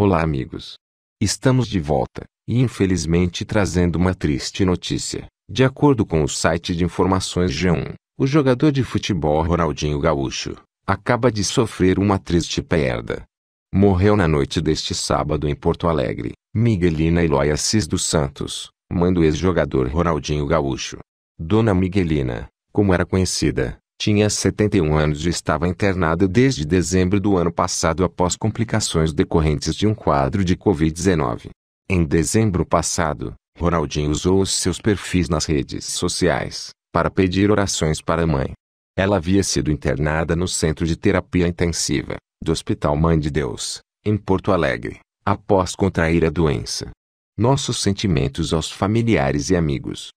Olá, amigos. Estamos de volta, e infelizmente trazendo uma triste notícia. De acordo com o site de informações G1, o jogador de futebol Ronaldinho Gaúcho acaba de sofrer uma triste perda. Morreu na noite deste sábado em Porto Alegre, Miguelina Eloy Assis dos Santos, mãe do ex-jogador Ronaldinho Gaúcho. Dona Miguelina, como era conhecida, tinha 71 anos e estava internado desde dezembro do ano passado após complicações decorrentes de um quadro de Covid-19. Em dezembro passado, Ronaldinho usou os seus perfis nas redes sociais para pedir orações para a mãe. Ela havia sido internada no centro de terapia intensiva do Hospital Mãe de Deus, em Porto Alegre, após contrair a doença. Nossos sentimentos aos familiares e amigos